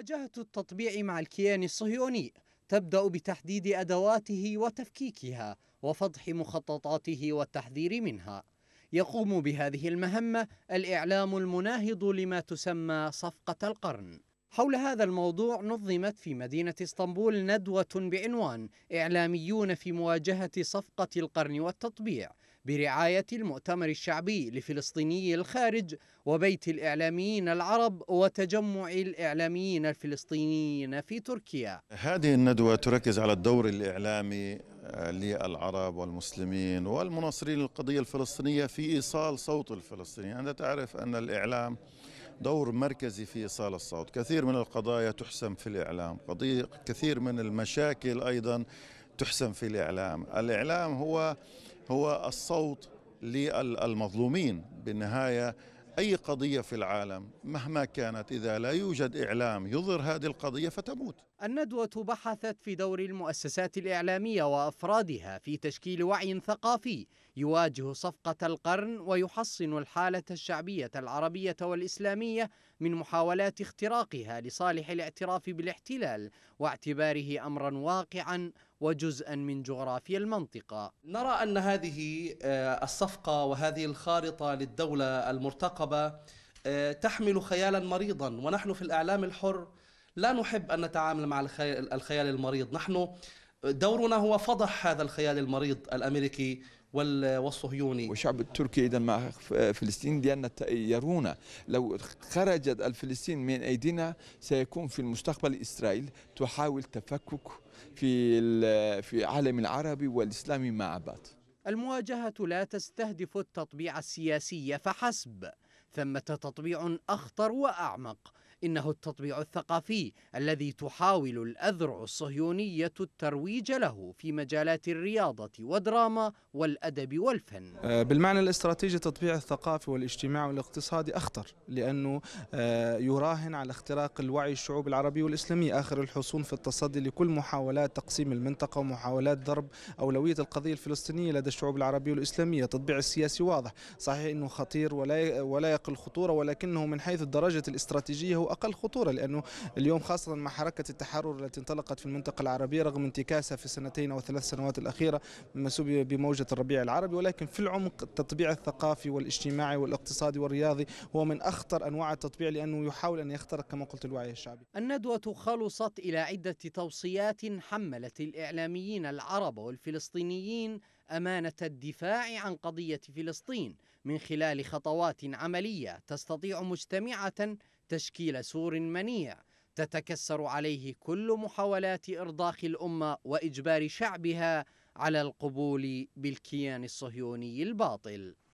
مواجهة التطبيع مع الكيان الصهيوني تبدأ بتحديد أدواته وتفكيكها وفضح مخططاته والتحذير منها يقوم بهذه المهمة الإعلام المناهض لما تسمى صفقة القرن حول هذا الموضوع نظمت في مدينة اسطنبول ندوة بعنوان إعلاميون في مواجهة صفقة القرن والتطبيع برعاية المؤتمر الشعبي لفلسطيني الخارج وبيت الإعلاميين العرب وتجمع الإعلاميين الفلسطينيين في تركيا هذه الندوة تركز على الدور الإعلامي آه، للعرب والمسلمين والمناصرين للقضية الفلسطينية في إيصال صوت الفلسطيني أنت تعرف أن الإعلام دور مركزي في إيصال الصوت كثير من القضايا تحسم في الإعلام قضية كثير من المشاكل أيضا تحسم في الإعلام الإعلام هو هو الصوت للمظلومين بالنهايه اي قضيه في العالم مهما كانت اذا لا يوجد اعلام يظهر هذه القضيه فتموت الندوة بحثت في دور المؤسسات الإعلامية وأفرادها في تشكيل وعي ثقافي يواجه صفقة القرن ويحصن الحالة الشعبية العربية والإسلامية من محاولات اختراقها لصالح الاعتراف بالاحتلال واعتباره أمرا واقعا وجزءا من جغرافيا المنطقة نرى أن هذه آه، الصفقة وهذه الخارطة للدولة المرتقبة آه، تحمل خيالا مريضا ونحن في الإعلام الحر لا نحب أن نتعامل مع الخيال المريض نحن دورنا هو فضح هذا الخيال المريض الأمريكي والصهيوني والشعب التركي اذا مع فلسطين لان يرون لو خرجت الفلسطين من ايدينا سيكون في المستقبل اسرائيل تحاول تفكك في في العالم العربي والاسلامي مع بعض. المواجهه لا تستهدف التطبيع السياسي فحسب، ثمه تطبيع اخطر واعمق إنه التطبيع الثقافي الذي تحاول الأذرع الصهيونية الترويج له في مجالات الرياضة والدراما والأدب والفن آه، بالمعنى الاستراتيجي التطبيع الثقافي والاجتماعي والاقتصادي أخطر لأنه آه، يراهن على اختراق الوعي الشعوب العربية والإسلامية آخر الحصون في التصدي لكل محاولات تقسيم المنطقة ومحاولات ضرب أولوية القضية الفلسطينية لدى الشعوب العربية والإسلامية التطبيع السياسي واضح صحيح أنه خطير ولا ولا يقل خطورة ولكنه من حيث الدرجة الاستراتيجية هو واقل خطوره لانه اليوم خاصه مع حركه التحرر التي انطلقت في المنطقه العربيه رغم انتكاسها في السنتين او ثلاث سنوات الاخيره بموجه الربيع العربي ولكن في العمق التطبيع الثقافي والاجتماعي والاقتصادي والرياضي هو من اخطر انواع التطبيع لانه يحاول ان يخترق كما قلت الوعي الشعبي. الندوه خلصت الى عده توصيات حملت الاعلاميين العرب والفلسطينيين امانه الدفاع عن قضيه فلسطين من خلال خطوات عمليه تستطيع مجتمعه تشكيل سور منيع تتكسر عليه كل محاولات إرضاخ الأمة وإجبار شعبها على القبول بالكيان الصهيوني الباطل